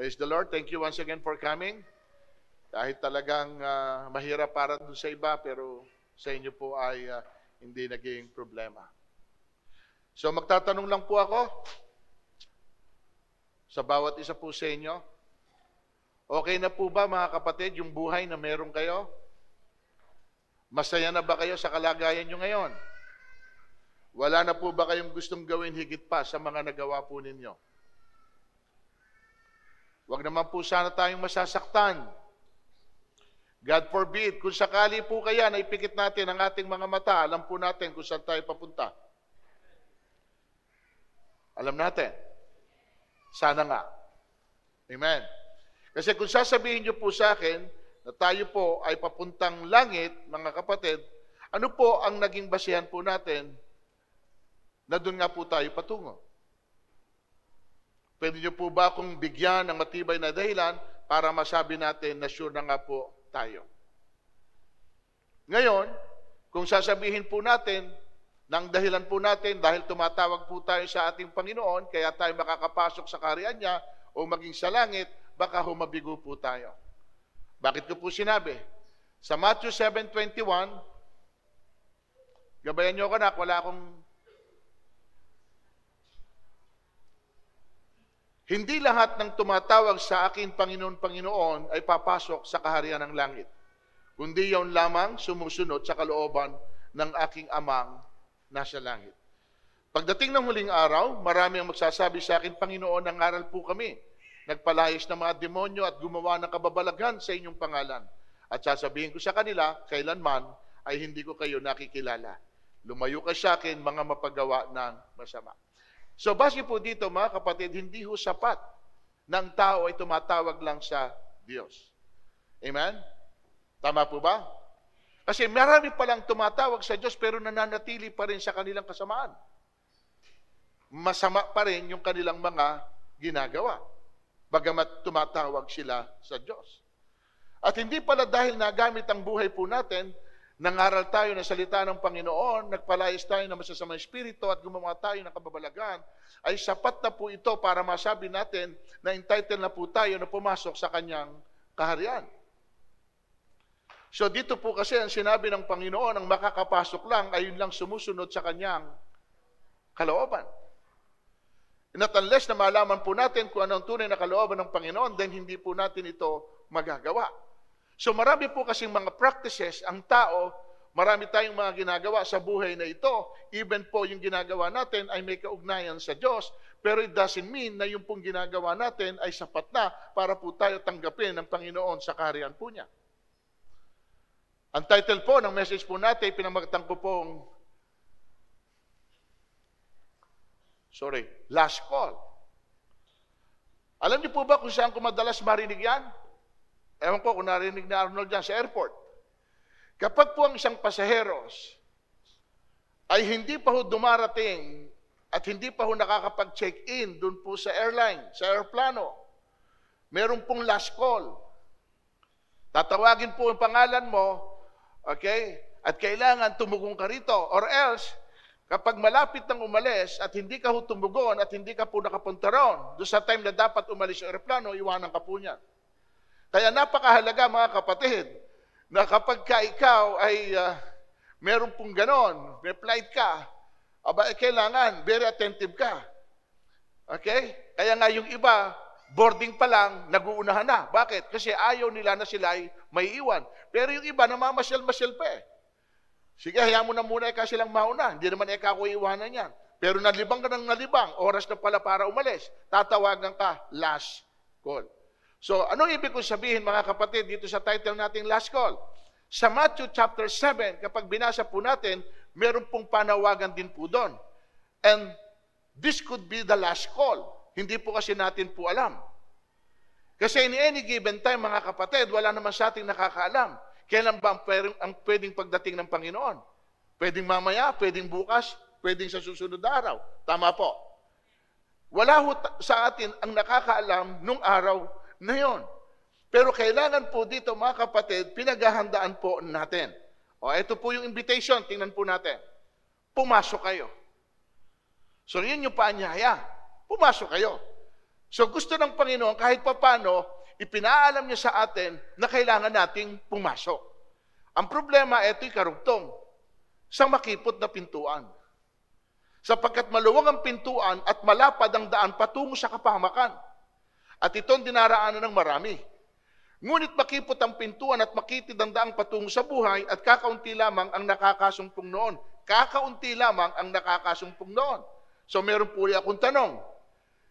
Praise the Lord. Thank you once again for coming. Dahil talagang uh, mahirap para doon sa iba, pero sa inyo po ay uh, hindi naging problema. So magtatanong lang po ako sa bawat isa po sa inyo. Okay na po ba mga kapatid yung buhay na meron kayo? Masaya na ba kayo sa kalagayan nyo ngayon? Wala na po ba kayong gustong gawin higit pa sa mga nagawa po ninyo? Huwag naman po sana tayong masasaktan. God forbid, kung sakali po kaya na ipikit natin ang ating mga mata, alam po natin kung saan tayo papunta. Alam natin. Sana nga. Amen. Kasi kung sasabihin niyo po sa akin na tayo po ay papuntang langit, mga kapatid, ano po ang naging basihan po natin na doon nga po tayo patungo? Pwede niyo po ba akong bigyan ng matibay na dahilan para masabi natin na sure na nga po tayo? Ngayon, kung sasabihin po natin, ng dahilan po natin, dahil tumatawag po tayo sa ating Panginoon, kaya tayo makakapasok sa kaharian niya o maging sa langit, baka humabigo po tayo. Bakit ko po sinabi? Sa Matthew 7.21, gabayan niyo ako na, wala akong Hindi lahat ng tumatawag sa akin, Panginoon, Panginoon, ay papasok sa kaharian ng langit, kundi yon lamang sumusunod sa kalooban ng aking amang nasa langit. Pagdating ng huling araw, marami ang magsasabi sa akin, Panginoon, nangaral po kami. Nagpalayas ng mga demonyo at gumawa ng kababalaghan sa inyong pangalan. At sasabihin ko sa kanila, kailanman ay hindi ko kayo nakikilala. Lumayo ka sa akin, mga mapagawa ng masama. So base po dito mga kapatid, hindi ho sapat ng tao ay tumatawag lang sa Diyos. Amen? Tama po ba? Kasi marami palang tumatawag sa Diyos pero nananatili pa rin sa kanilang kasamaan. Masama pa rin yung kanilang mga ginagawa. Bagamat tumatawag sila sa Diyos. At hindi pala dahil nagamit ang buhay po natin Nangaral tayo ng salita ng Panginoon, nagpalayas tayo ng masasamang espiritu at gumawa tayo ng kababalagan, ay sapat na po ito para masabi natin na entitled na po tayo na pumasok sa kanyang kaharian. So dito po kasi ang sinabi ng Panginoon, ang makakapasok lang ay yun lang sumusunod sa kanyang kalooban. And not unless na malaman po natin kung ano ang tunay na kalooban ng Panginoon, then hindi po natin ito magagawa. So marami po kasing mga practices ang tao, marami tayong mga ginagawa sa buhay na ito. Even po yung ginagawa natin ay may kaugnayan sa Diyos, pero it doesn't mean na yung pong ginagawa natin ay sapat na para po tayo tanggapin ng Panginoon sa kaharian po niya. Ang title po ng message po natin, pinamagtang ko pong Sorry, last call. Alam niyo po ba kung saan ko madalas marinig yan? Ewan ko kung narinig ni Arnold dyan sa airport. Kapag po ang isang pasaheros ay hindi pa ho dumarating at hindi pa ho nakakapag-check-in doon po sa airline, sa aeroplano, meron pong last call. Tatawagin po ang pangalan mo, okay? At kailangan tumugong ka rito or else Kapag malapit nang umalis at hindi ka ho tumugon at hindi ka po nakapunta roon, doon sa time na dapat umalis yung aeroplano, iwanan ka po niyan. Kaya napakahalaga mga kapatid, na kapag ka ikaw ay uh, meron pong ganon, may plight ka, aba, eh, kailangan very attentive ka. Okay? Kaya nga yung iba, boarding pa lang, naguunahan na. Bakit? Kasi ayaw nila na sila ay may iwan. Pero yung iba, namamasyal-masyal pa eh. Sige, hayaan mo na muna ikaw eh, silang mauna. Hindi naman ikaw eh, ko iwanan yan. Pero nalibang ka ng nalibang, oras na pala para umalis. Tatawagan ka, last call. So, anong ibig kong sabihin mga kapatid dito sa title nating last call? Sa Matthew chapter 7, kapag binasa po natin, meron pong panawagan din po doon. And this could be the last call. Hindi po kasi natin po alam. Kasi in any given time, mga kapatid, wala naman sa ating nakakaalam. Kailan ba ang pwedeng, pagdating ng Panginoon? Pwedeng mamaya, pwedeng bukas, pwedeng sa susunod na araw. Tama po. Wala ho sa atin ang nakakaalam nung araw ngayon. Pero kailangan po dito, mga kapatid, pinaghahandaan po natin. O, ito po yung invitation. Tingnan po natin. Pumasok kayo. So, yun yung paanyaya. Pumasok kayo. So, gusto ng Panginoon, kahit pa paano, ipinaalam niya sa atin na kailangan nating pumasok. Ang problema, ito'y karugtong sa makipot na pintuan. Sapagkat maluwang ang pintuan at malapad ang daan patungo sa kapahamakan. At itong dinaraanan ng marami. Ngunit makipot ang pintuan at makitid ang daang patungo sa buhay at kakaunti lamang ang nakakasumpong noon. Kakaunti lamang ang nakakasumpong noon. So meron po akong tanong.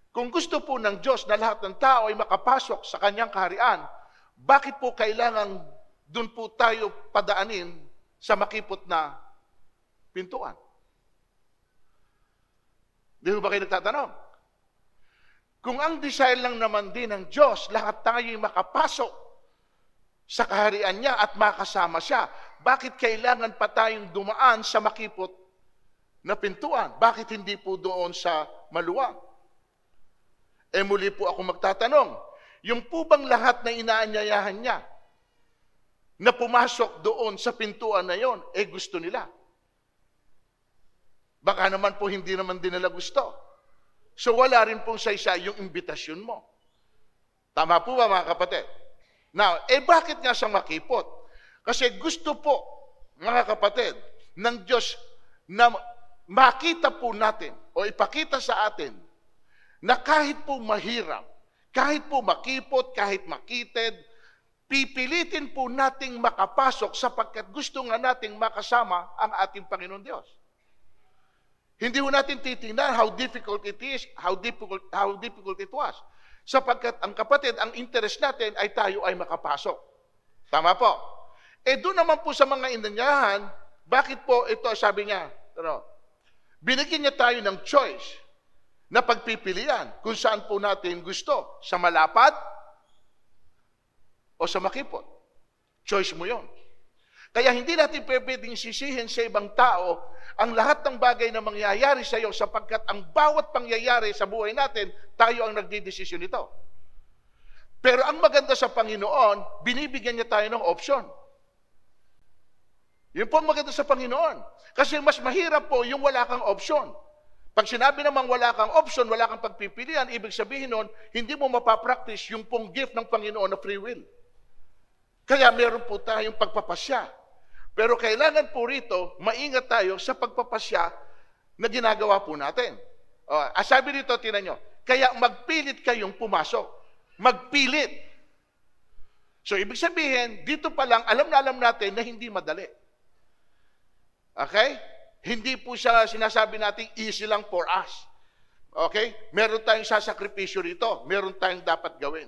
Kung gusto po ng Diyos na lahat ng tao ay makapasok sa kanyang kaharian, bakit po kailangan doon po tayo padaanin sa makipot na pintuan? Hindi ba kayo nagtatanong? Kung ang desire lang naman din ng Diyos, lahat tayo'y makapasok sa kaharian niya at makasama siya, bakit kailangan pa tayong dumaan sa makipot na pintuan? Bakit hindi po doon sa maluwang? E eh, muli po ako magtatanong, yung po bang lahat na inaanyayahan niya na pumasok doon sa pintuan na yon, eh gusto nila. Baka naman po hindi naman din nila gusto. So wala rin pong saysay yung imbitasyon mo. Tama po ba mga kapatid? Now, eh bakit nga sa makipot? Kasi gusto po, mga kapatid, ng Diyos na makita po natin o ipakita sa atin na kahit po mahirap, kahit po makipot, kahit makitid, pipilitin po nating makapasok sapagkat gusto nga nating makasama ang ating Panginoon Diyos. Hindi ho natin titingnan how difficult it is, how difficult, how difficult it was. Sapagkat ang kapatid, ang interest natin ay tayo ay makapasok. Tama po. E doon naman po sa mga inanyahan, bakit po ito sabi niya? Ano, binigyan niya tayo ng choice na pagpipilian kung saan po natin gusto. Sa malapat o sa makipot. Choice mo yon. Kaya hindi natin pwedeng sisihin sa ibang tao ang lahat ng bagay na mangyayari sa iyo sapagkat ang bawat pangyayari sa buhay natin, tayo ang nagdidesisyon nito. Pero ang maganda sa Panginoon, binibigyan niya tayo ng option. Yun po ang maganda sa Panginoon. Kasi mas mahirap po yung wala kang option. Pag sinabi namang wala kang option, wala kang pagpipilian, ibig sabihin nun, hindi mo mapapractice yung pong gift ng Panginoon na free will. Kaya meron po tayong pagpapasya pero kailangan po rito, maingat tayo sa pagpapasya na ginagawa po natin. O, oh, asabi ah, rito, tinan nyo, kaya magpilit kayong pumasok. Magpilit. So, ibig sabihin, dito pa lang, alam na alam natin na hindi madali. Okay? Hindi po siya sinasabi natin, easy lang for us. Okay? Meron tayong sasakripisyo rito. Meron tayong dapat gawin.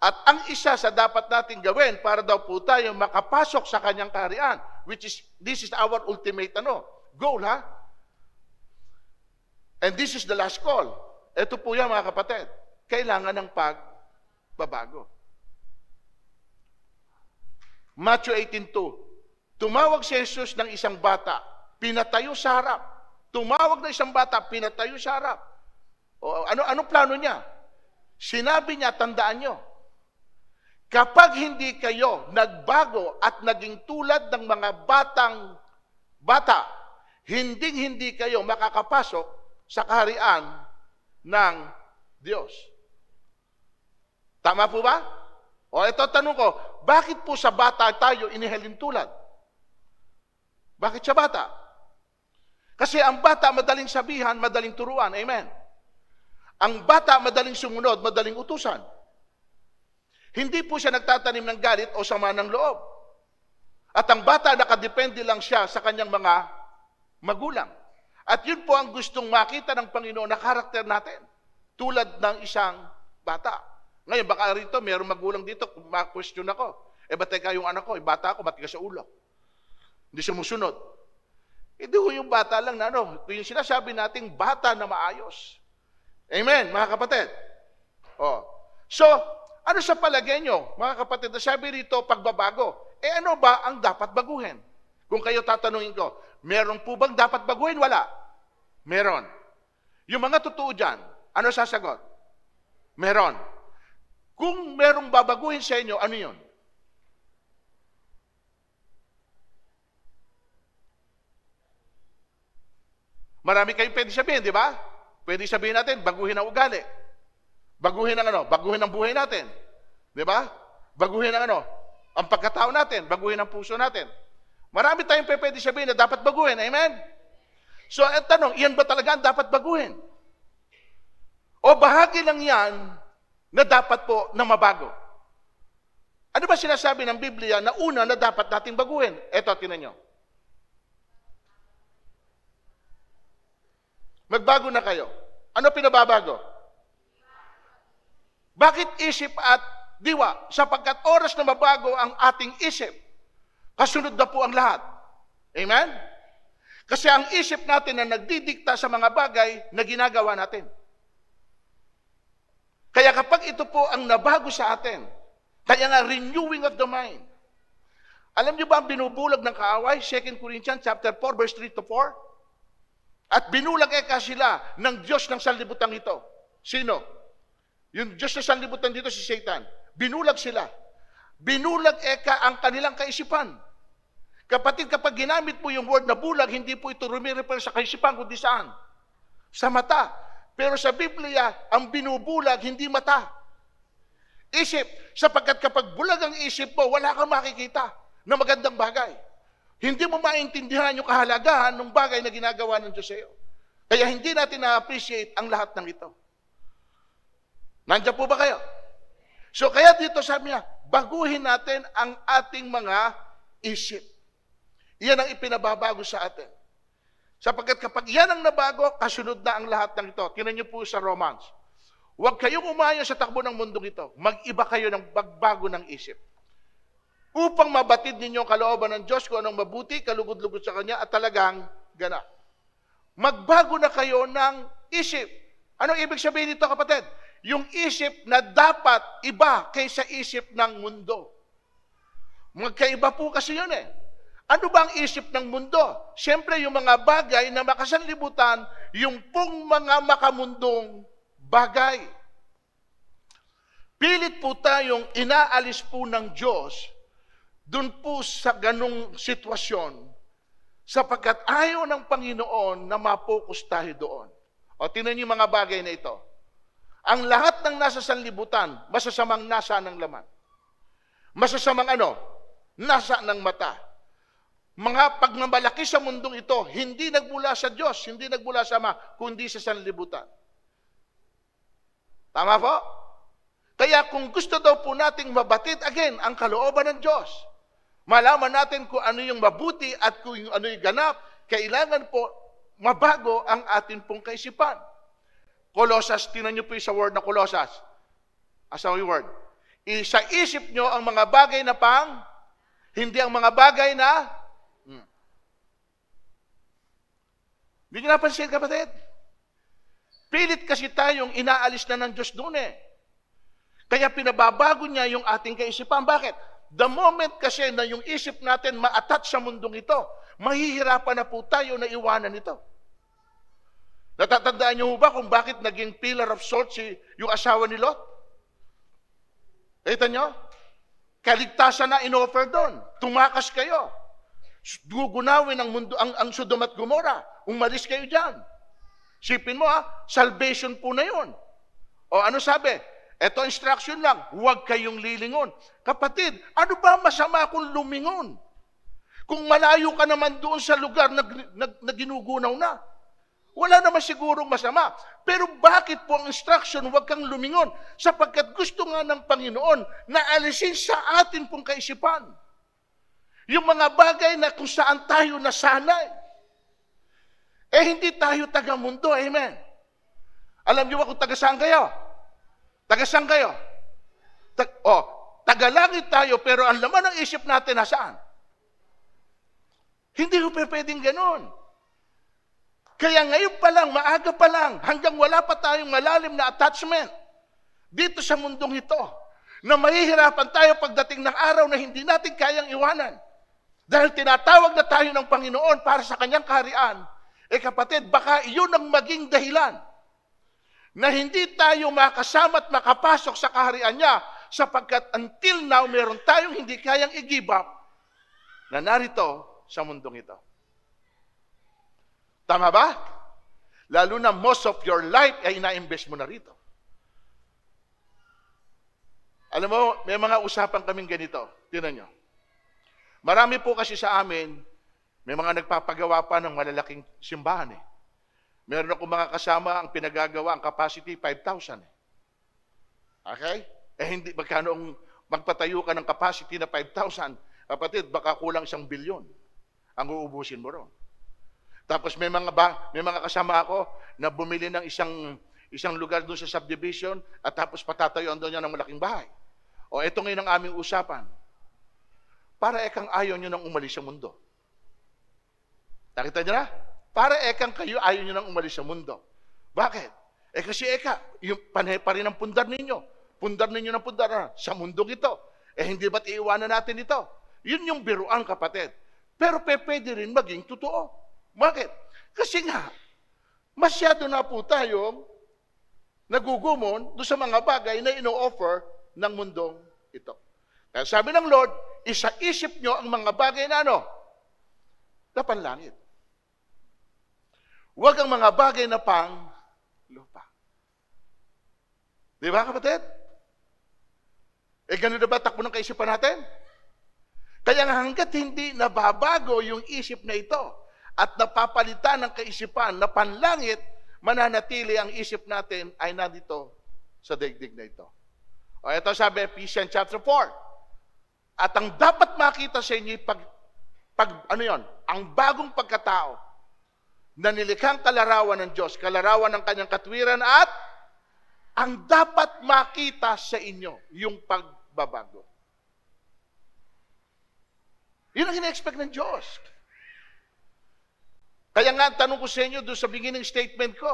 At ang isa sa dapat natin gawin para daw po tayo makapasok sa kanyang kaharian, which is, this is our ultimate ano, goal ha? And this is the last call. Ito po yan mga kapatid. Kailangan ng pagbabago. Matthew 18.2 Tumawag si Jesus ng isang bata, pinatayo sa harap. Tumawag ng isang bata, pinatayo sa harap. O, ano, ano plano niya? Sinabi niya, tandaan niyo, Kapag hindi kayo nagbago at naging tulad ng mga batang bata, hinding-hindi kayo makakapasok sa kaharian ng Diyos. Tama po ba? O ito tanong ko, bakit po sa bata tayo inihalin tulad? Bakit sa bata? Kasi ang bata madaling sabihan, madaling turuan. Amen. Ang bata madaling sumunod, madaling utusan. Hindi po siya nagtatanim ng galit o sama ng loob. At ang bata nakadepende lang siya sa kanyang mga magulang. At yun po ang gustong makita ng Panginoon na karakter natin. Tulad ng isang bata. Ngayon, baka rito, mayroong magulang dito, ma-question ako. Eh, ba teka yung anak ko, eh, bata ako, ba't ka sa ulo? Hindi siya musunod. Hindi eh, yung bata lang na ano, yung sinasabi nating bata na maayos. Amen, mga kapatid. Oh. So, ano sa palagay nyo, mga kapatid, sabi rito, pagbabago. Eh ano ba ang dapat baguhin? Kung kayo tatanungin ko, meron po bang dapat baguhin? Wala. Meron. Yung mga totoo dyan, ano sasagot? Meron. Kung merong babaguhin sa inyo, ano yun? Marami kayong pwede sabihin, di ba? Pwede sabihin natin, baguhin ang ugali. Baguhin ang ano? Baguhin ang buhay natin. Di ba? Baguhin ang ano? Ang pagkatao natin. Baguhin ang puso natin. Marami tayong pwede sabihin na dapat baguhin. Amen? So, ang tanong, iyan ba talaga ang dapat baguhin? O bahagi lang yan na dapat po na mabago? Ano ba sinasabi ng Biblia na una na dapat nating baguhin? Ito, tinan nyo. Magbago na kayo. Ano pinababago? Bakit isip at diwa? Sapagkat oras na mabago ang ating isip, kasunod na po ang lahat. Amen? Kasi ang isip natin na nagdidikta sa mga bagay na ginagawa natin. Kaya kapag ito po ang nabago sa atin, kaya nga renewing of the mind. Alam niyo ba ang binubulag ng kaaway? 2 Corinthians chapter 4 verse 3 to 4. At binulag eka sila ng Diyos ng salibutan ito. Sino? Yung Diyos na sanlibutan dito si Satan, binulag sila. Binulag eka ang kanilang kaisipan. Kapatid, kapag ginamit mo yung word na bulag, hindi po ito rumirefer sa kaisipan, kundi saan? Sa mata. Pero sa Biblia, ang binubulag, hindi mata. Isip, sapagkat kapag bulag ang isip mo, wala kang makikita na magandang bagay. Hindi mo maintindihan yung kahalagahan ng bagay na ginagawa ng Diyos sa iyo. Kaya hindi natin na-appreciate ang lahat ng ito. Nandiyan po ba kayo? So kaya dito sabi niya, baguhin natin ang ating mga isip. Iyan ang ipinababago sa atin. Sapagkat kapag iyan ang nabago, kasunod na ang lahat ng ito. Tinan niyo po sa Romans. Huwag kayong umayon sa takbo ng mundong ito. Mag-iba kayo ng bagbago ng isip. Upang mabatid ninyo ang kalooban ng Diyos kung anong mabuti, kalugod-lugod sa Kanya at talagang ganap. Magbago na kayo ng isip. Ano ibig sabihin nito kapatid? yung isip na dapat iba kaysa isip ng mundo. Magkaiba po kasi yun eh. Ano ba ang isip ng mundo? Siyempre, yung mga bagay na makasanlibutan, yung pong mga makamundong bagay. Pilit po tayong inaalis po ng Diyos dun po sa ganong sitwasyon sapagkat ayaw ng Panginoon na mapokus tayo doon. O, tinan niyo mga bagay na ito ang lahat ng nasa sanlibutan, masasamang nasa ng laman. Masasamang ano? Nasa ng mata. Mga pagmamalaki sa mundong ito, hindi nagmula sa Diyos, hindi nagmula sa Ama, kundi sa sanlibutan. Tama po? Kaya kung gusto daw po nating mabatid again ang kalooban ng Diyos, malaman natin kung ano yung mabuti at kung ano yung ganap, kailangan po mabago ang atin pong kaisipan. Colossus, tinan niyo po yung sa word na Colossus. a word. Isa isip niyo ang mga bagay na pang, hindi ang mga bagay na, hmm. hindi nyo napansin kapatid? Pilit kasi tayong inaalis na ng Diyos doon eh. Kaya pinababago niya yung ating kaisipan. Bakit? The moment kasi na yung isip natin ma-attach sa mundong ito, mahihirapan na po tayo na iwanan ito. Natatandaan niyo ba kung bakit naging pillar of salt si, yung asawa ni Lot? Kita niyo? Kaligtasan na inoffer doon. Tumakas kayo. Gugunawin ang, mundo, ang, ang Sodom at Gomora. Umalis kayo dyan. Sipin mo ha, salvation po na yun. O ano sabi? Ito instruction lang, huwag kayong lilingon. Kapatid, ano ba masama kung lumingon? Kung malayo ka naman doon sa lugar na, na, na ginugunaw na, wala naman sigurong masama. Pero bakit po ang instruction, huwag kang lumingon? Sapagkat gusto nga ng Panginoon na alisin sa atin pong kaisipan. Yung mga bagay na kung saan tayo nasanay. Eh hindi tayo taga-mundo, amen. Alam niyo ba kung taga saan kayo? Taga saan kayo? Tag oh, taga-langit tayo pero ang laman ng isip natin nasaan? Hindi ko pwedeng ganun. Kaya ngayon pa lang, maaga pa lang, hanggang wala pa tayong malalim na attachment dito sa mundong ito, na mahihirapan tayo pagdating ng araw na hindi natin kayang iwanan. Dahil tinatawag na tayo ng Panginoon para sa kanyang kaharian, eh kapatid, baka iyon ang maging dahilan na hindi tayo makasama at makapasok sa kaharian niya sapagkat until now meron tayong hindi kayang i-give up na narito sa mundong ito. Tama ba? Lalo na most of your life ay na-invest mo na rito. Alam mo, may mga usapan kaming ganito. Tinan nyo. Marami po kasi sa amin, may mga nagpapagawa pa ng malalaking simbahan eh. Meron ako mga kasama ang pinagagawa, ang capacity 5,000 eh. Okay? Eh hindi, magkano ang magpatayo ka ng capacity na 5,000, kapatid, baka kulang isang bilyon ang uubusin mo ron. Tapos may mga ba, may mga kasama ako na bumili ng isang isang lugar doon sa subdivision at tapos patatayuan doon niya ng malaking bahay. O ito ngayon ang aming usapan. Para ekang ayaw niyo nang umalis sa mundo. Nakita niyo na? Para ekang kayo ayaw niyo nang umalis sa mundo. Bakit? Eh kasi eka, yung panay pa rin ang pundar ninyo. Pundar ninyo ng pundar ah, sa mundo ito. Eh hindi ba't iiwanan natin ito? Yun yung biruan kapatid. Pero pe, pwede rin maging totoo. Bakit? Kasi nga, masyado na po tayong nagugumon do sa mga bagay na ino-offer ng mundong ito. Kaya sabi ng Lord, isa-isip nyo ang mga bagay na ano? Na panlangit. Huwag ang mga bagay na pang lupa. Di ba kapatid? E eh, ganun na ba takbo ng kaisipan natin? Kaya nga hanggat hindi nababago yung isip na ito, at napapalitan ng kaisipan na panlangit, mananatili ang isip natin ay nandito sa daigdig na ito. O ito sabi, Ephesians chapter 4. At ang dapat makita sa inyo pag, pag ano yon, ang bagong pagkatao na nilikhang kalarawan ng Diyos, kalarawan ng kanyang katwiran at ang dapat makita sa inyo, yung pagbabago. Yun ang ina ng Diyos. Kaya nga, tanong ko sa inyo doon sa beginning statement ko,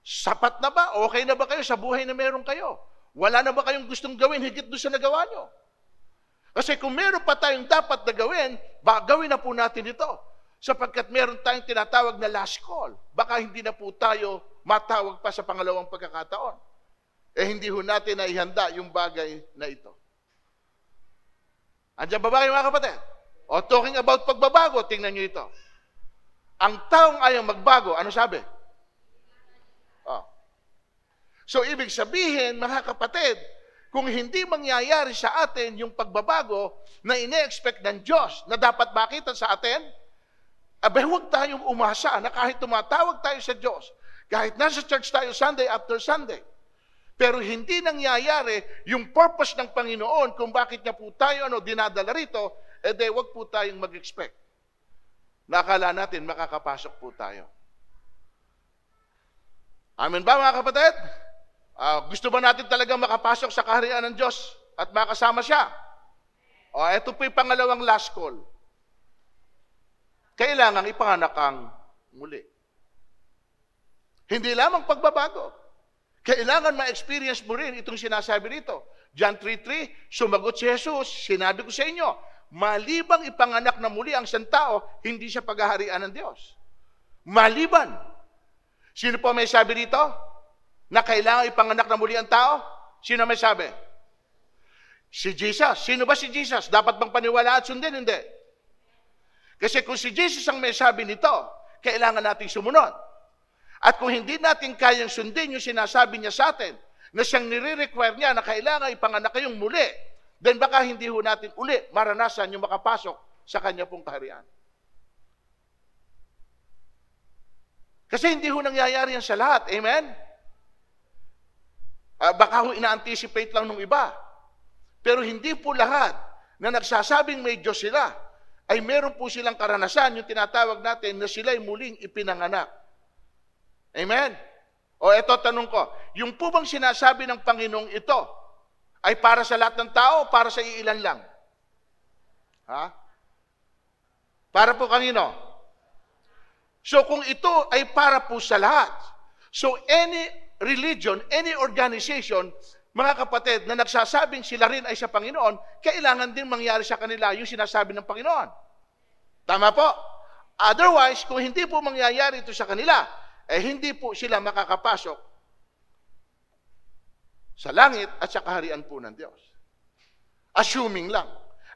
sapat na ba? Okay na ba kayo sa buhay na meron kayo? Wala na ba kayong gustong gawin higit doon sa nagawa nyo? Kasi kung meron pa tayong dapat na gawin, baka gawin na po natin ito. Sapagkat meron tayong tinatawag na last call. Baka hindi na po tayo matawag pa sa pangalawang pagkakataon. Eh hindi ho natin naihanda yung bagay na ito. Andiyan ba ba mga kapatid? O talking about pagbabago, tingnan nyo ito ang taong ayaw magbago, ano sabi? Oh. So, ibig sabihin, mga kapatid, kung hindi mangyayari sa atin yung pagbabago na ine-expect ng Diyos na dapat makita sa atin, abay huwag tayong umasa na kahit tumatawag tayo sa Diyos, kahit nasa church tayo Sunday after Sunday, pero hindi nangyayari yung purpose ng Panginoon kung bakit niya po tayo ano, dinadala rito, edi eh, huwag po tayong mag-expect. Nakala natin makakapasok po tayo. Amen ba mga kapatid? Uh, gusto ba natin talaga makapasok sa kaharian ng Diyos at makasama siya? O, oh, ah, ito po yung pangalawang last call. Kailangan ipanganak ang muli. Hindi lamang pagbabago. Kailangan ma-experience mo rin itong sinasabi dito. John 3.3, sumagot si Jesus, sinabi ko sa inyo, Malibang ipanganak na muli ang isang tao, hindi siya paghaharian ng Diyos. Maliban. Sino po may sabi dito? Na kailangan ipanganak na muli ang tao? Sino may sabi? Si Jesus. Sino ba si Jesus? Dapat bang paniwala at sundin? Hindi. Kasi kung si Jesus ang may sabi nito, kailangan nating sumunod. At kung hindi natin kayang sundin yung sinasabi niya sa atin, na siyang nire-require niya na kailangan ipanganak kayong muli, then baka hindi ho natin uli maranasan yung makapasok sa kanya pong kaharian. Kasi hindi ho nangyayari yan sa lahat. Amen? Uh, baka ho ina-anticipate lang ng iba. Pero hindi po lahat na nagsasabing may Diyos sila ay meron po silang karanasan, yung tinatawag natin na sila'y muling ipinanganak. Amen? O eto, tanong ko, yung po bang sinasabi ng Panginoong ito, ay para sa lahat ng tao, para sa iilan lang? Ha? Para po kanino? So kung ito ay para po sa lahat, so any religion, any organization, mga kapatid, na nagsasabing sila rin ay sa Panginoon, kailangan din mangyari sa kanila yung sinasabi ng Panginoon. Tama po? Otherwise, kung hindi po mangyayari ito sa kanila, eh hindi po sila makakapasok sa langit at sa kaharian po ng Diyos. Assuming lang.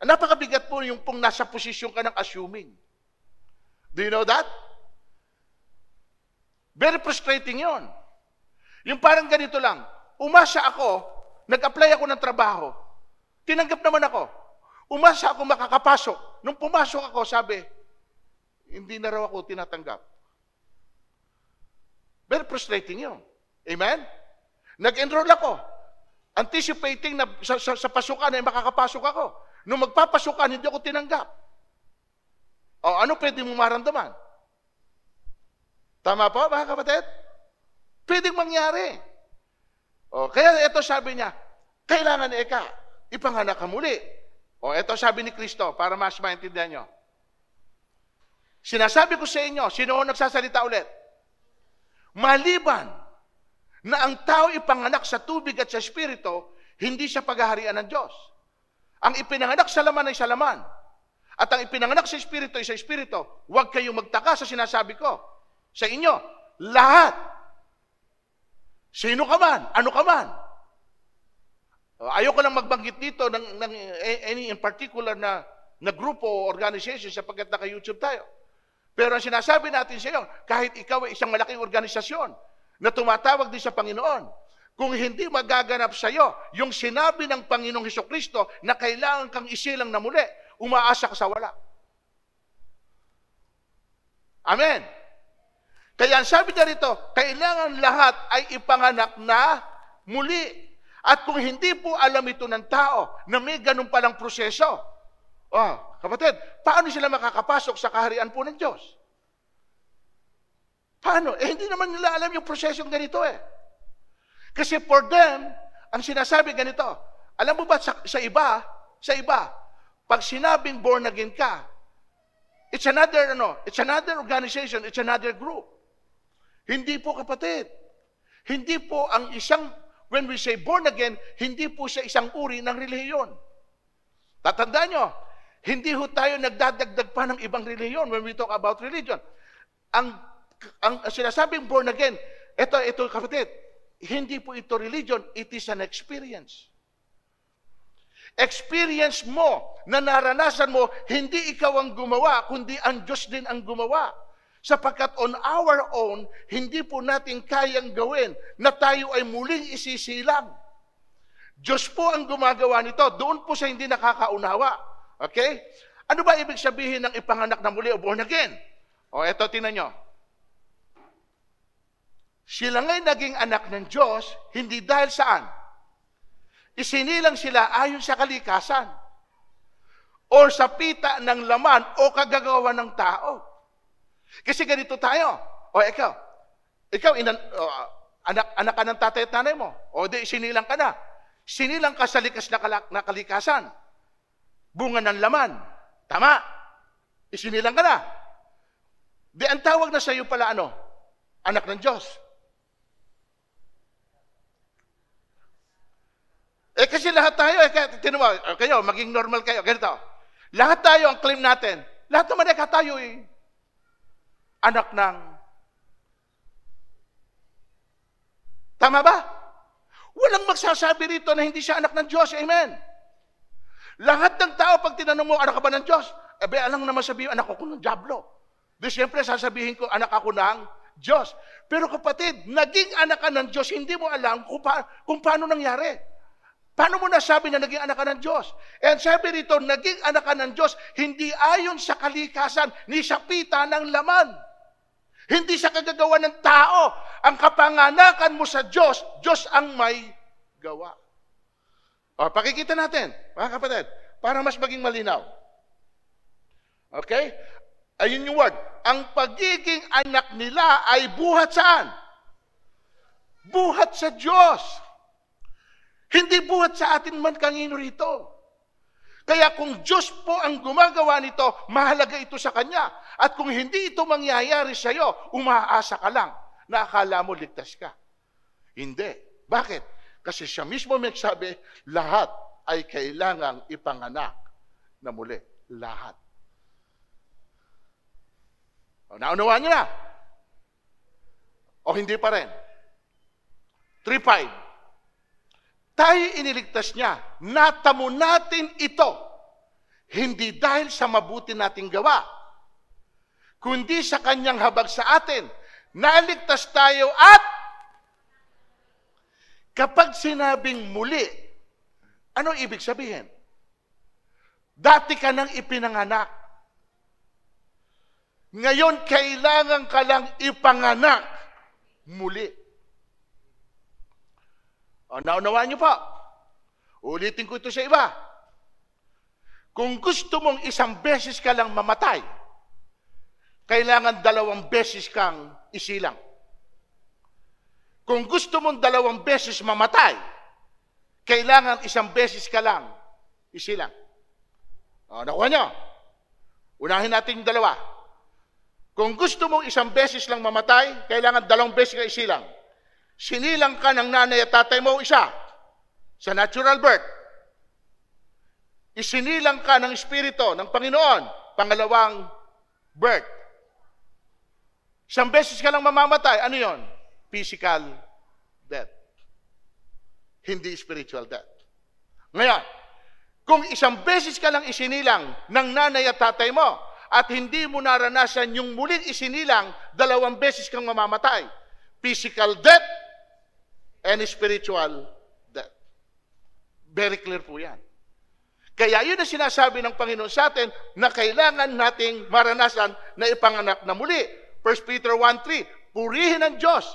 Napakabigat po yung pong nasa posisyon ka ng assuming. Do you know that? Very frustrating yon. Yung parang ganito lang, umasa ako, nag-apply ako ng trabaho, tinanggap naman ako, umasa ako makakapasok. Nung pumasok ako, sabi, hindi na raw ako tinatanggap. Very frustrating yun. Amen? Nag-enroll ako. Anticipating na sa, sa, sa pasukan ay eh, makakapasok ako. Nung magpapasukan, hindi ako tinanggap. O ano pwede mong maramdaman? Tama po, mga kapatid? Pwede mangyari. O, kaya ito sabi niya, kailangan eka, ipanganak ka muli. O, ito sabi ni Kristo, para mas maintindihan niyo. Sinasabi ko sa inyo, sino ang nagsasalita ulit? Maliban na ang tao ipanganak sa tubig at sa espiritu, hindi siya paghaharian ng Diyos. Ang ipinanganak sa laman ay sa laman. At ang ipinanganak sa espiritu ay sa espiritu. Huwag kayong magtaka sa sinasabi ko. Sa inyo, lahat. Sino ka man, ano ka man. Uh, ayoko lang magbanggit dito ng, ng eh, any in particular na, na grupo o organization sapagkat naka-YouTube tayo. Pero ang sinasabi natin sa iyo, kahit ikaw ay isang malaking organisasyon, na tumatawag din sa Panginoon. Kung hindi magaganap sa iyo yung sinabi ng Panginoong Heso Kristo na kailangan kang isilang na muli, umaasa ka sa wala. Amen. Kaya ang sabi na rito, kailangan lahat ay ipanganak na muli. At kung hindi po alam ito ng tao na may ganun palang proseso, oh, kapatid, paano sila makakapasok sa kaharian po ng Diyos? Paano? Eh, hindi naman nila alam yung prosesong ganito eh. Kasi for them, ang sinasabi ganito, alam mo ba sa, sa iba, sa iba, pag sinabing born again ka, it's another, ano, it's another organization, it's another group. Hindi po kapatid. Hindi po ang isang, when we say born again, hindi po sa isang uri ng relihiyon. Tatandaan nyo, hindi ho tayo nagdadagdag pa ng ibang relihiyon when we talk about religion. Ang ang sinasabing born again, ito, ito kapatid, hindi po ito religion, it is an experience. Experience mo na naranasan mo, hindi ikaw ang gumawa, kundi ang Diyos din ang gumawa. Sapagkat on our own, hindi po natin kayang gawin na tayo ay muling isisilang. Diyos po ang gumagawa nito. Doon po sa hindi nakakaunawa. Okay? Ano ba ibig sabihin ng ipanganak na muli o born again? O, eto, tinan nyo. Sila ngay naging anak ng Diyos, hindi dahil saan? Isinilang sila ayon sa kalikasan o sa pita ng laman o kagagawa ng tao. Kasi ganito tayo. O ikaw, ikaw inan, uh, anak, anak ka ng tatay at nanay mo. O di, sinilang ka na. Sinilang ka sa likas na, kalak, na kalikasan. Bunga ng laman. Tama. Isinilang ka na. Di, ang tawag na sa iyo pala ano? Anak ng Diyos. Eh kasi lahat tayo, eh, tinuwa, oh, kayo, maging normal kayo, ganito. Lahat tayo ang claim natin. Lahat naman eh, tayo eh. Anak ng... Tama ba? Walang magsasabi rito na hindi siya anak ng Diyos. Amen. Lahat ng tao, pag tinanong mo, anak ka ba ng Diyos? Ebe, eh, alam naman sabihin, anak ko ng Diablo. Di siyempre, sasabihin ko, anak ako ng Diyos. Pero kapatid, naging anak ka ng Diyos, hindi mo alam kung, pa, kung paano nangyari. Paano mo nasabi na naging anak ka ng Diyos? And sabi rito, naging anak ka ng Diyos, hindi ayon sa kalikasan ni sa ng laman. Hindi sa kagagawa ng tao. Ang kapanganakan mo sa Diyos, Diyos ang may gawa. O, pakikita natin, mga kapatid, para mas maging malinaw. Okay? Ayun yung word. Ang pagiging anak nila ay buhat saan? Buhat sa Diyos. Hindi buhat sa atin man kanino rito. Kaya kung Diyos po ang gumagawa nito, mahalaga ito sa Kanya. At kung hindi ito mangyayari sa iyo, umaasa ka lang na akala mo ligtas ka. Hindi. Bakit? Kasi siya mismo may sabi, lahat ay kailangang ipanganak na muli. Lahat. O, naunawa niyo na? O hindi pa rin? 3 tayo iniligtas niya. Natamo natin ito. Hindi dahil sa mabuti nating gawa, kundi sa kanyang habag sa atin. Naligtas tayo at kapag sinabing muli, ano ibig sabihin? Dati ka nang ipinanganak. Ngayon, kailangan ka lang ipanganak muli. O, naunawaan niyo po. Ulitin ko ito sa iba. Kung gusto mong isang beses ka lang mamatay, kailangan dalawang beses kang isilang. Kung gusto mong dalawang beses mamatay, kailangan isang beses ka lang isilang. O, nakuha niyo? Unahin natin yung dalawa. Kung gusto mong isang beses lang mamatay, kailangan dalawang beses ka isilang sinilang ka ng nanay at tatay mo isa sa natural birth. Isinilang ka ng Espiritu ng Panginoon, pangalawang birth. Isang beses ka lang mamamatay, ano yon? Physical death. Hindi spiritual death. Ngayon, kung isang beses ka lang isinilang ng nanay at tatay mo at hindi mo naranasan yung muling isinilang, dalawang beses kang mamamatay. Physical death and spiritual death. Very clear po yan. Kaya yun ang sinasabi ng Panginoon sa atin na kailangan nating maranasan na ipanganak na muli. 1 Peter 1.3, Purihin ang Diyos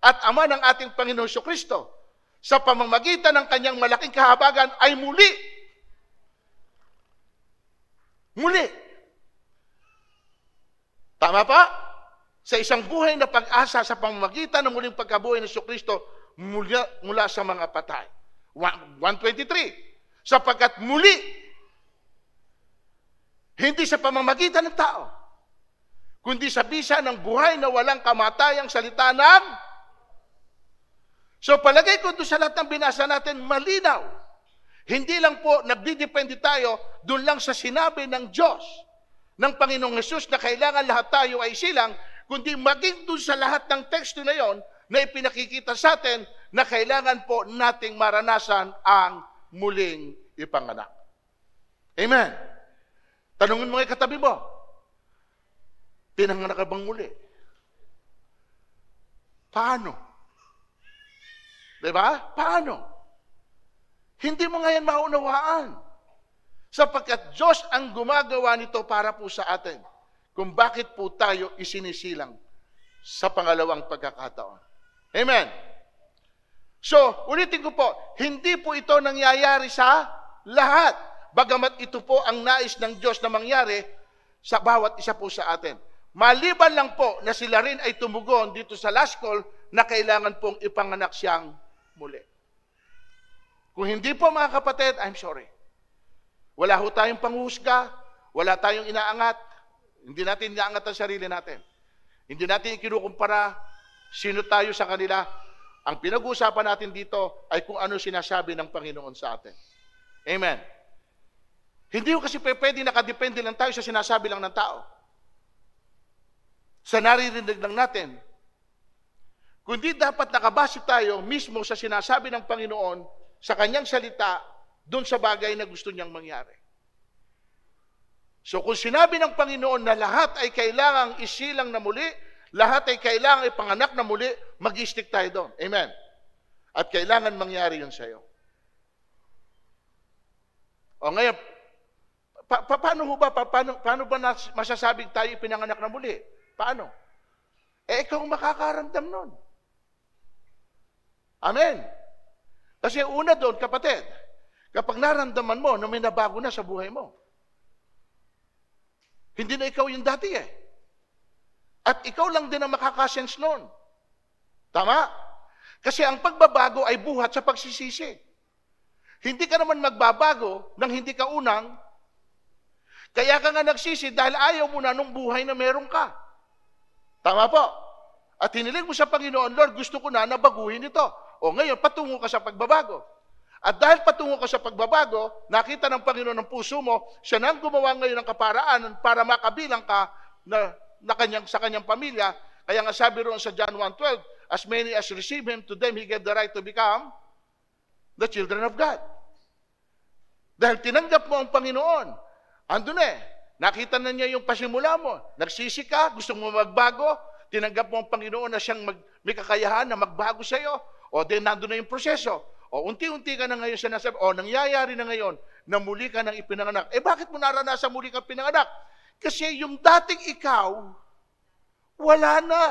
at Ama ng ating Panginoon so Kristo sa pamamagitan ng kanyang malaking kahabagan ay muli. Muli. Tama pa? Sa isang buhay na pag-asa sa pamamagitan ng muling pagkabuhay ni Kristo, mula, mula sa mga patay. 123. Sapagkat muli, hindi sa pamamagitan ng tao, kundi sa bisa ng buhay na walang kamatayang salita ng So palagay ko doon sa lahat ng binasa natin, malinaw. Hindi lang po nagdidepende tayo doon lang sa sinabi ng Diyos, ng Panginoong Yesus na kailangan lahat tayo ay silang, kundi maging doon sa lahat ng teksto na yon, na ipinakikita sa atin na kailangan po nating maranasan ang muling ipanganak. Amen. Tanungin mo kay katabi mo, pinanganak ka bang muli? Paano? Diba? Paano? Hindi mo ngayon maunawaan. Sapagkat Diyos ang gumagawa nito para po sa atin. Kung bakit po tayo isinisilang sa pangalawang pagkakataon. Amen. So, ulitin ko po, hindi po ito nangyayari sa lahat. Bagamat ito po ang nais ng Diyos na mangyari sa bawat isa po sa atin. Maliban lang po na sila rin ay tumugon dito sa last call na kailangan pong ipanganak siyang muli. Kung hindi po mga kapatid, I'm sorry. Wala ho tayong panghusga, wala tayong inaangat, hindi natin inaangat ang sarili natin. Hindi natin kinukumpara Sino tayo sa kanila? Ang pinag-uusapan natin dito ay kung ano sinasabi ng Panginoon sa atin. Amen. Hindi ko kasi pwede nakadepende lang tayo sa sinasabi lang ng tao. Sa naririnig lang natin. Kundi dapat nakabase tayo mismo sa sinasabi ng Panginoon sa kanyang salita doon sa bagay na gusto niyang mangyari. So kung sinabi ng Panginoon na lahat ay kailangang isilang na muli, lahat ay kailangan ipanganak na muli, mag-stick tayo doon. Amen. At kailangan mangyari yun sa'yo. O ngayon, pa, pa, paano ho ba, pa, paano, paano ba nas, masasabing tayo ipinanganak na muli? Paano? Eh, ikaw makakaramdam nun. Amen. Kasi una doon, kapatid, kapag naramdaman mo na may nabago na sa buhay mo, hindi na ikaw yung dati eh. At ikaw lang din ang makakasense noon. Tama? Kasi ang pagbabago ay buhat sa pagsisisi. Hindi ka naman magbabago nang hindi ka unang. Kaya ka nga nagsisi dahil ayaw mo na nung buhay na meron ka. Tama po? At hiniling mo sa Panginoon, Lord, gusto ko na nabaguhin ito. O ngayon, patungo ka sa pagbabago. At dahil patungo ka sa pagbabago, nakita ng Panginoon ang puso mo, siya nang gumawa ngayon ng kaparaan para makabilang ka na na kanyang, sa kanyang pamilya. Kaya nga sabi roon sa John 1.12, As many as receive Him, to them He gave the right to become the children of God. Dahil tinanggap mo ang Panginoon, andun eh, nakita na niya yung pasimula mo, nagsisi ka, gusto mo magbago, tinanggap mo ang Panginoon na siyang mag, may kakayahan na magbago sa iyo, o then nandun na yung proseso. O unti-unti ka na ngayon sa nasabi, o nangyayari na ngayon, na muli ka nang ipinanganak. Eh bakit mo naranasan muli kang pinanganak? Kasi yung dating ikaw, wala na.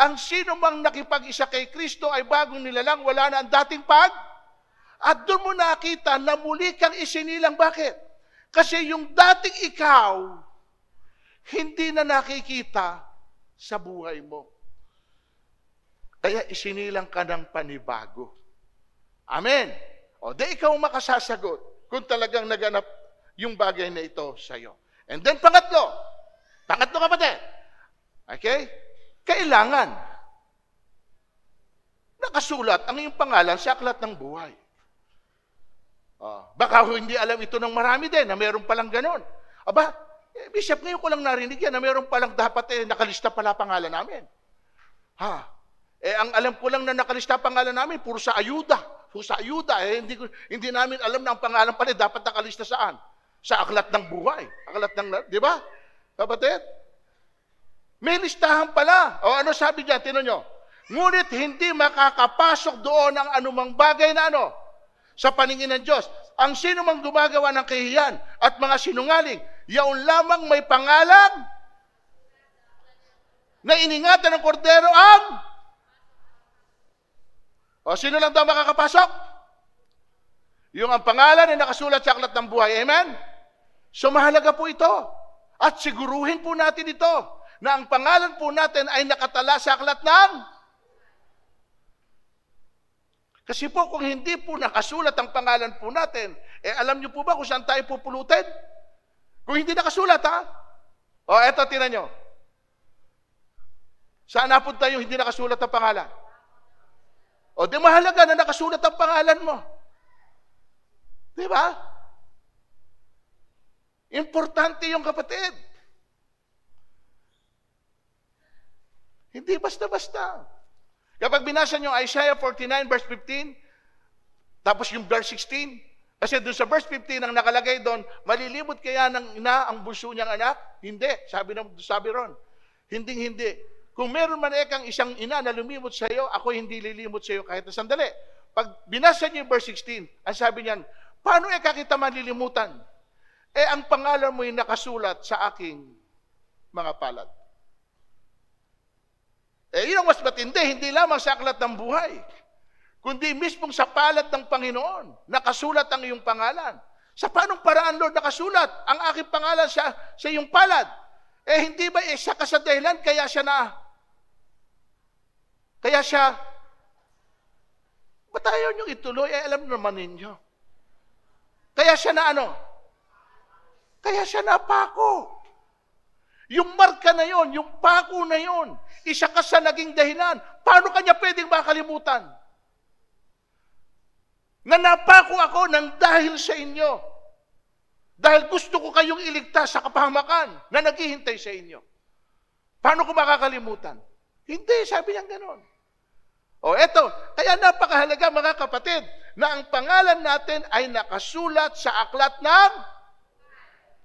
Ang sino mang nakipag-isa kay Kristo ay bagong nilalang, wala na ang dating pag. At doon mo nakita na muli kang isinilang. Bakit? Kasi yung dating ikaw, hindi na nakikita sa buhay mo. Kaya isinilang ka ng panibago. Amen. O, di ikaw makasasagot kung talagang naganap yung bagay na ito sa iyo. And then pangatlo, pangatlo kapatid, okay, kailangan nakasulat ang iyong pangalan sa aklat ng buhay. Oh, baka hindi alam ito ng marami din na mayroon palang ganon. Aba, eh, Bishop, ngayon ko lang narinig yan na mayroon palang dapat eh, nakalista pala pangalan namin. Ha? Eh, ang alam ko lang na nakalista pangalan namin, puro sa ayuda. Puro sa ayuda. Eh, hindi, ko, hindi namin alam na ang pangalan pala eh, dapat nakalista saan sa aklat ng buhay. Aklat ng, di ba? Kapatid? May listahan pala. O ano sabi niya? Tinan nyo. Ngunit hindi makakapasok doon ang anumang bagay na ano sa paningin ng Diyos. Ang sino mang gumagawa ng kahihiyan at mga sinungaling, yaon lamang may pangalan na iningatan ng kordero ang o sino lang daw makakapasok? Yung ang pangalan na nakasulat sa aklat ng buhay. Amen? So mahalaga po ito. At siguruhin po natin ito na ang pangalan po natin ay nakatala sa aklat ng kasi po kung hindi po nakasulat ang pangalan po natin, eh alam niyo po ba kung saan tayo pupulutin? Kung hindi nakasulat ha? O eto, tinan nyo. Saan napunta yung hindi nakasulat ang pangalan? O di mahalaga na nakasulat ang pangalan mo. Di ba? Importante yung kapatid. Hindi basta-basta. Kapag binasa nyo Isaiah 49 verse 15, tapos yung verse 16, kasi doon sa verse 15 ang nakalagay doon, malilibot kaya ng ina ang bunso niyang anak? Hindi, sabi ng sabi ron. Hindi hindi. Kung meron man ekang isang ina na lumimot sa iyo, ako hindi lilimot sa iyo kahit na sandali. Pag binasa niyo yung verse 16, ang sabi niyan, paano eka kita malilimutan? Eh, ang pangalan mo'y nakasulat sa aking mga palad. Eh, yun ang mas matindi, hindi lamang sa aklat ng buhay, kundi mismong sa palad ng Panginoon, nakasulat ang iyong pangalan. Sa panong paraan, Lord, nakasulat ang aking pangalan sa, sa iyong palad? Eh, hindi ba isa ka sa dahilan kaya siya na, kaya siya, ba't ayaw niyong ituloy? Eh, alam naman ninyo. Kaya siya na ano, kaya siya napako. Yung marka na yon, yung pako na yon, isa ka sa naging dahilan. Paano kanya pwedeng makalimutan? Na napako ako ng dahil sa inyo. Dahil gusto ko kayong iligtas sa kapahamakan na naghihintay sa inyo. Paano ko makakalimutan? Hindi, sabi niya ganoon. O eto, kaya napakahalaga mga kapatid, na ang pangalan natin ay nakasulat sa aklat ng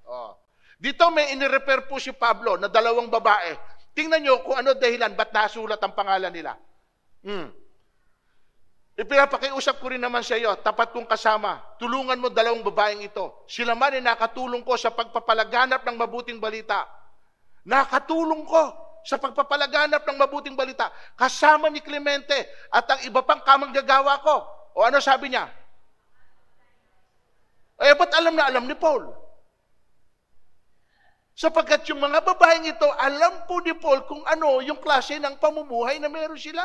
Oh. Dito may inirefer po si Pablo na dalawang babae. Tingnan nyo kung ano dahilan, ba't nasulat ang pangalan nila. Hmm. Ipinapakiusap ko rin naman sa iyo, tapat kong kasama, tulungan mo dalawang babaeng ito. Sila man ay nakatulong ko sa pagpapalaganap ng mabuting balita. Nakatulong ko sa pagpapalaganap ng mabuting balita. Kasama ni Clemente at ang iba pang kamanggagawa ko. O ano sabi niya? Eh, ba't alam na alam ni Paul? Sapagkat yung mga babaeng ito, alam po ni Paul kung ano yung klase ng pamumuhay na meron sila.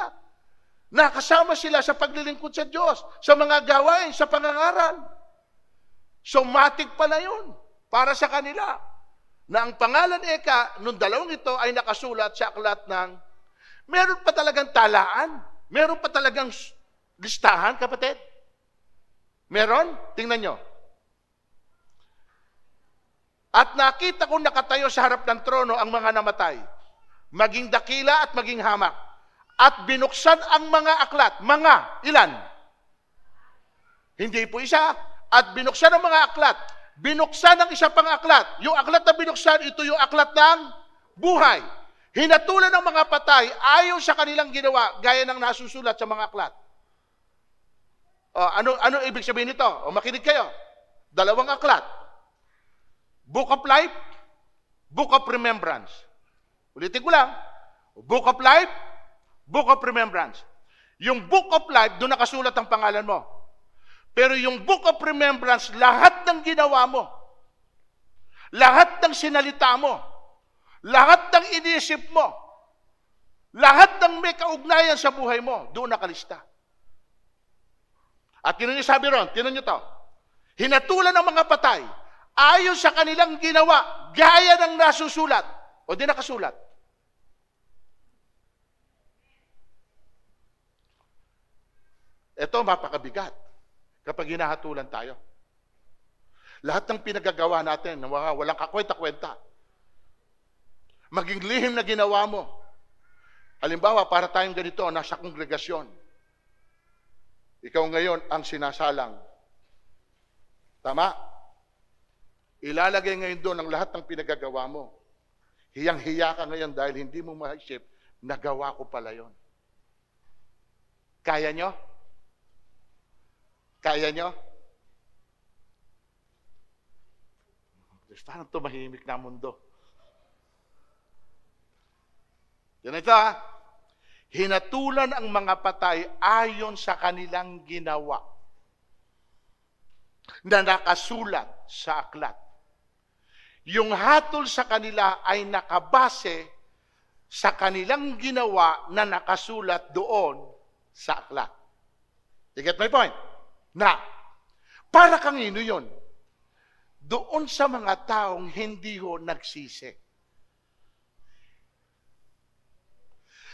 Nakasama sila sa paglilingkod sa Diyos, sa mga gawain, sa pangangaral. So matik pala yun para sa kanila na ang pangalan Eka nung dalawang ito ay nakasulat sa aklat ng meron pa talagang talaan, meron pa talagang listahan, kapatid. Meron? Tingnan nyo. At nakita ko nakatayo sa harap ng trono ang mga namatay, maging dakila at maging hamak. At binuksan ang mga aklat. Mga, ilan? Hindi po isa. At binuksan ang mga aklat. Binuksan ang isa pang aklat. Yung aklat na binuksan, ito yung aklat ng buhay. Hinatulan ng mga patay ayon sa kanilang ginawa, gaya ng nasusulat sa mga aklat. O, ano, ano ibig sabihin nito? O, makinig kayo. Dalawang aklat Book of Life, Book of Remembrance. Ulitin ko lang, Book of Life, Book of Remembrance. Yung Book of Life, doon nakasulat ang pangalan mo. Pero yung Book of Remembrance, lahat ng ginawa mo, lahat ng sinalita mo, lahat ng inisip mo, lahat ng may kaugnayan sa buhay mo, doon nakalista. At tinan niyo sabi ron, tinan niyo to, hinatulan ng mga patay, ayon sa kanilang ginawa, gaya ng nasusulat o di nakasulat. Ito mapakabigat kapag hinahatulan tayo. Lahat ng pinagagawa natin, walang kakwenta-kwenta. Maging lihim na ginawa mo. Halimbawa, para tayong ganito, nasa kongregasyon. Ikaw ngayon ang sinasalang. Tama? Ilalagay ngayon doon ang lahat ng pinagagawa mo. Hiyang-hiya ka ngayon dahil hindi mo maisip, nagawa ko pala yon. Kaya nyo? Kaya nyo? Diyos, parang tumahimik na mundo. Yan ito ha. Hinatulan ang mga patay ayon sa kanilang ginawa na nakasulat sa aklat yung hatol sa kanila ay nakabase sa kanilang ginawa na nakasulat doon sa aklat. You get my point? Na, para kang ino yun. Doon sa mga taong hindi ho nagsisi.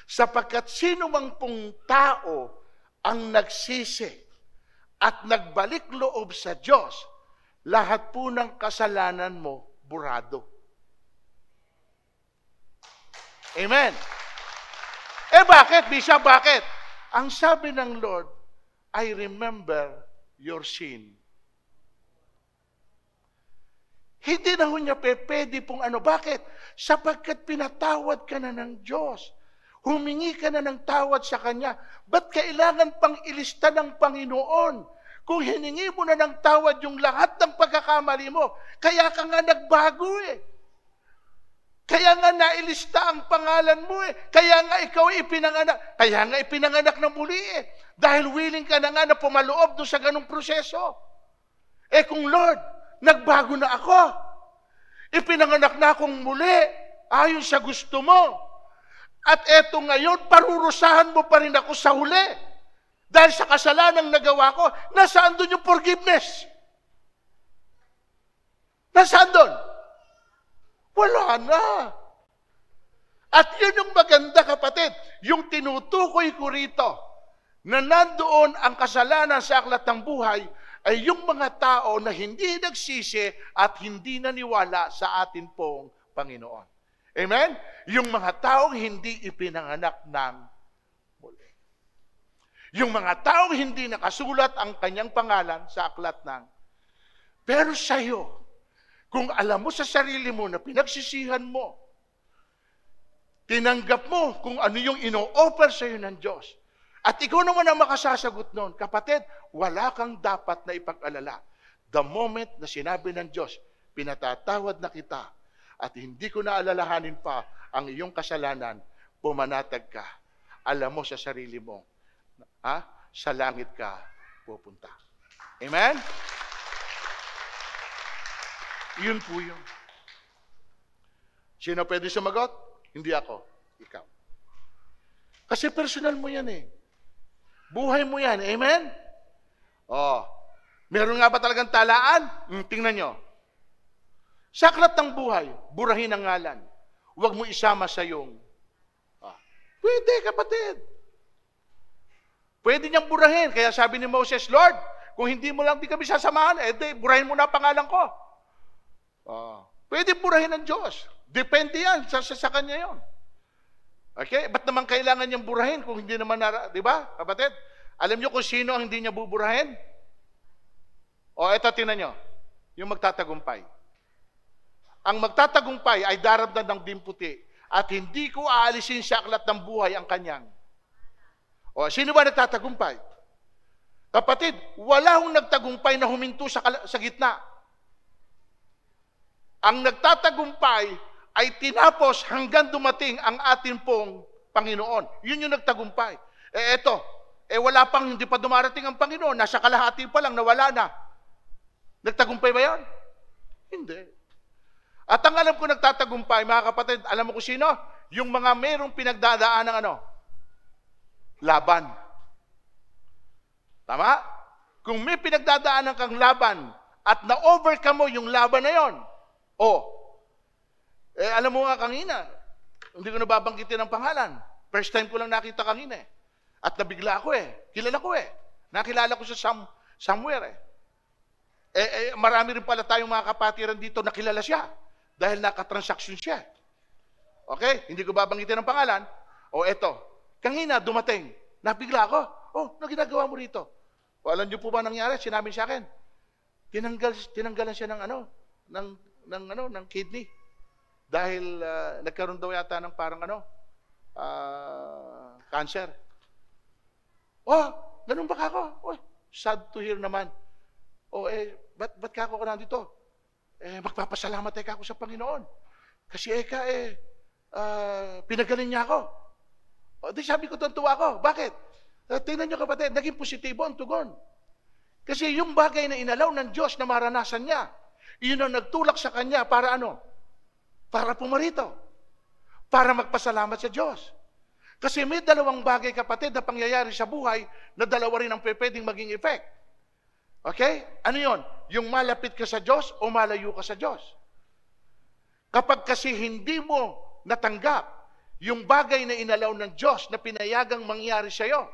sapagkat sino mang pong tao ang nagsisi at nagbalik loob sa Diyos, lahat po ng kasalanan mo burado. Amen. Eh bakit, Bishop? Bakit? Ang sabi ng Lord, I remember your sin. Hindi na ho niya pwede pong ano. Bakit? Sapagkat pinatawad ka na ng Diyos. Humingi ka na ng tawad sa Kanya. Ba't kailangan pang ilista ng Panginoon? kung hiningi mo na ng tawad yung lahat ng pagkakamali mo. Kaya ka nga nagbago eh. Kaya nga nailista ang pangalan mo eh. Kaya nga ikaw ipinanganak. Kaya nga ipinanganak na muli eh. Dahil willing ka na nga na pumaloob doon sa ganong proseso. Eh kung Lord, nagbago na ako. Ipinanganak na akong muli ayon sa gusto mo. At eto ngayon, parurusahan mo pa rin ako sa huli. Dahil sa kasalanan kasalanang nagawa ko, nasaan doon yung forgiveness? Nasaan doon? Wala na. At yun yung maganda kapatid, yung tinutukoy ko rito na nandoon ang kasalanan sa aklat ng buhay ay yung mga tao na hindi nagsisi at hindi naniwala sa atin pong Panginoon. Amen? Yung mga taong hindi ipinanganak ng yung mga taong hindi nakasulat ang kanyang pangalan sa aklat ng. Pero sa'yo, kung alam mo sa sarili mo na pinagsisihan mo, tinanggap mo kung ano yung ino-offer sa iyo ng Diyos, at ikaw naman ang makasasagot noon, kapatid, wala kang dapat na ipag-alala. The moment na sinabi ng Diyos, pinatatawad na kita at hindi ko na alalahanin pa ang iyong kasalanan, pumanatag ka. Alam mo sa sarili mo, Ha? Sa langit ka pupunta. Amen? Yun po yun. Sino pwede sumagot? Hindi ako. Ikaw. Kasi personal mo yan eh. Buhay mo yan. Amen? Oh. Meron nga ba talagang talaan? Hmm, tingnan nyo. Saklat ng buhay, burahin ang ngalan. Huwag mo isama sa iyong... Ah, pwede kapatid. Pwede niyang burahin. Kaya sabi ni Moses, Lord, kung hindi mo lang di kami sasamahan, eh burahin mo na pangalan ko. Uh, pwede burahin ng Diyos. Depende yan sa, sa, sa Kanya yon. Okay? Ba't naman kailangan niyang burahin kung hindi naman, na, di ba, kapatid? Alam niyo kung sino ang hindi niya buburahin? O, eto, tinan niyo. Yung magtatagumpay. Ang magtatagumpay ay daramdan ng dimputi at hindi ko aalisin sa aklat ng buhay ang kanyang o, sino ba nagtatagumpay? Kapatid, walang nagtagumpay na huminto sa, sa gitna. Ang nagtatagumpay ay tinapos hanggang dumating ang atin pong Panginoon. Yun yung nagtagumpay. Eh eto, eh wala pang hindi pa dumarating ang Panginoon, nasa kalahati pa lang, nawala na. Nagtagumpay ba yan? Hindi. At ang alam ko nagtatagumpay, mga kapatid, alam mo ko sino? Yung mga merong pinagdadaan ng ano? laban. Tama? Kung may pinagdadaanan kang laban at na-overcome mo yung laban na yon, oh, eh, alam mo nga kanina, hindi ko nababanggitin ang pangalan. First time ko lang nakita kanina eh. At nabigla ako eh. Kilala ko eh. Nakilala ko siya some, somewhere eh. Eh, eh. Marami rin pala tayong mga kapatiran dito nakilala siya dahil nakatransaksyon siya. Okay? Hindi ko babanggitin ang pangalan. O eto, Kanina, dumating. Napigla ako. Oh, ano ginagawa mo rito? O oh, alam niyo po ba nangyari? Sinamin sa akin. Tinanggal, tinanggalan siya ng ano, ng, ng ano, ng kidney. Dahil uh, nagkaroon daw yata ng parang ano, uh, cancer. Oh, ganun ba ka ako? Oh, sad to hear naman. Oh, eh, ba't, ba't ka ako nandito? Eh, magpapasalamat eh ka ako sa Panginoon. Kasi eh ka eh, uh, pinagaling niya ako. O, oh, di sabi ko, tuwa ko. Bakit? Ah, tingnan niyo kapatid, naging positibo ang tugon. Kasi yung bagay na inalaw ng Diyos na maranasan niya, yun ang nagtulak sa kanya para ano? Para pumarito. Para magpasalamat sa Diyos. Kasi may dalawang bagay kapatid na pangyayari sa buhay na dalawa rin ang pwedeng maging effect. Okay? Ano yon? Yung malapit ka sa Diyos o malayo ka sa Diyos. Kapag kasi hindi mo natanggap yung bagay na inalaw ng Diyos na pinayagang mangyari sa iyo,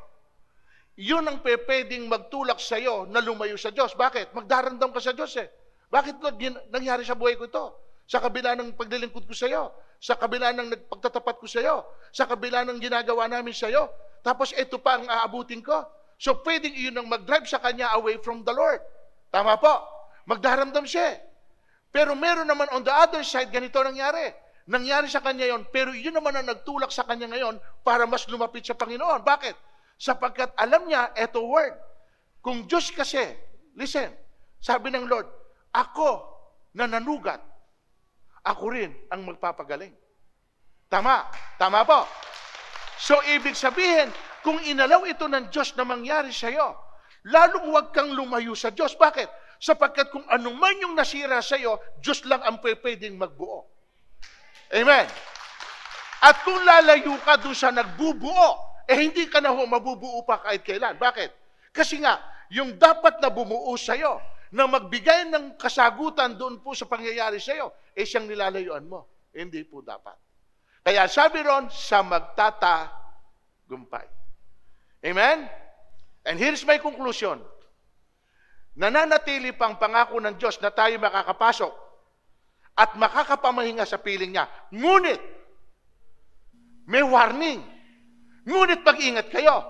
yun ang pwedeng magtulak sa iyo na lumayo sa Diyos. Bakit? Magdarandam ka sa Diyos eh. Bakit Lord, nangyari sa buhay ko ito? Sa kabila ng paglilingkod ko sa iyo, sa kabila ng pagtatapat ko sa iyo, sa kabila ng ginagawa namin sa iyo, tapos ito pa ang aabutin ko. So pwedeng iyon ang mag-drive sa kanya away from the Lord. Tama po. Magdaramdam siya. Eh. Pero meron naman on the other side, ganito nangyari. Nangyari sa kanya yon, pero yun naman ang nagtulak sa kanya ngayon para mas lumapit sa Panginoon. Bakit? Sapagkat alam niya, eto word. Kung Diyos kasi, listen, sabi ng Lord, ako na nanugat, ako rin ang magpapagaling. Tama, tama po. So, ibig sabihin, kung inalaw ito ng Diyos na mangyari sa iyo, lalong huwag kang lumayo sa Diyos. Bakit? Sapagkat kung anuman yung nasira sa iyo, Diyos lang ang pwedeng magbuo. Amen. At kung lalayo ka doon sa nagbubuo, eh hindi ka na ho mabubuo pa kahit kailan. Bakit? Kasi nga, yung dapat na bumuo sa'yo, na magbigay ng kasagutan doon po sa pangyayari sa'yo, eh siyang nilalayuan mo. hindi po dapat. Kaya sabi ron, sa magtata gumpay. Amen? And here's my conclusion. Nananatili pang pangako ng Diyos na tayo makakapasok at makakapamahinga sa piling niya. Ngunit, may warning. Ngunit mag-ingat kayo.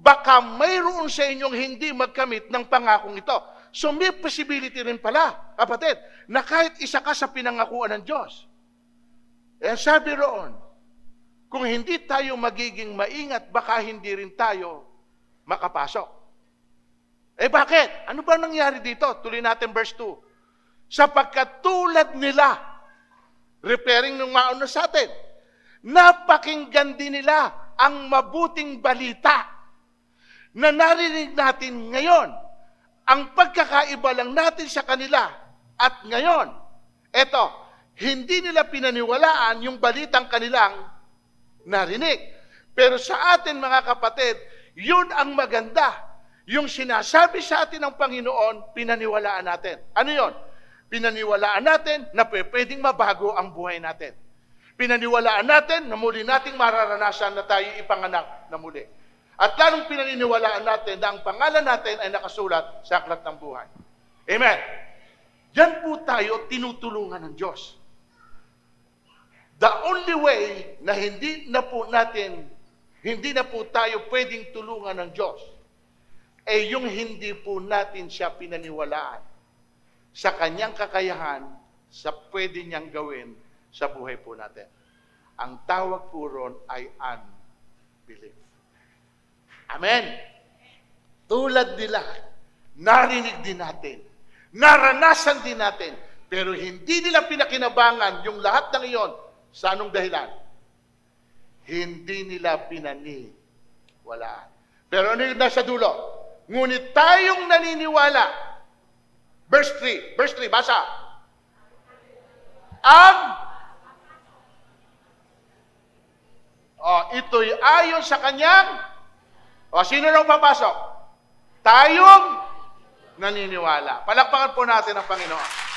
Baka mayroon sa inyong hindi magkamit ng pangakong ito. So may possibility rin pala, kapatid, na kahit isa ka sa pinangakuan ng Diyos. Eh sabi roon, kung hindi tayo magiging maingat, baka hindi rin tayo makapasok. Eh bakit? Ano ba nangyari dito? Tuloy natin verse 2. Sapagkat tulad nila, referring nung mauna sa atin, napakinggan din nila ang mabuting balita na narinig natin ngayon. Ang pagkakaiba lang natin sa kanila at ngayon, eto, hindi nila pinaniwalaan yung balitang kanilang narinig. Pero sa atin mga kapatid, yun ang maganda. Yung sinasabi sa atin ng Panginoon, pinaniwalaan natin. Ano yun? Pinaniwalaan natin na pwedeng mabago ang buhay natin. Pinaniwalaan natin na muli nating mararanasan na tayo ipanganak na muli. At lalong pinaniniwalaan natin na ang pangalan natin ay nakasulat sa aklat ng buhay. Amen. Yan po tayo tinutulungan ng Diyos. The only way na hindi na po natin, hindi na po tayo pwedeng tulungan ng Diyos, ay yung hindi po natin siya pinaniwalaan sa kanyang kakayahan sa pwede niyang gawin sa buhay po natin. Ang tawag po ron ay unbelief. Amen! Tulad nila, narinig din natin, naranasan din natin, pero hindi nila pinakinabangan yung lahat ng iyon sa anong dahilan? Hindi nila pinani. Wala. Pero ano yung nasa dulo? Ngunit tayong naniniwala Verse 3. Verse 3, basa. Ang oh, ito'y ayon sa kanyang o, oh, sino nang papasok? Tayong naniniwala. Palakpakan po natin ang Panginoon.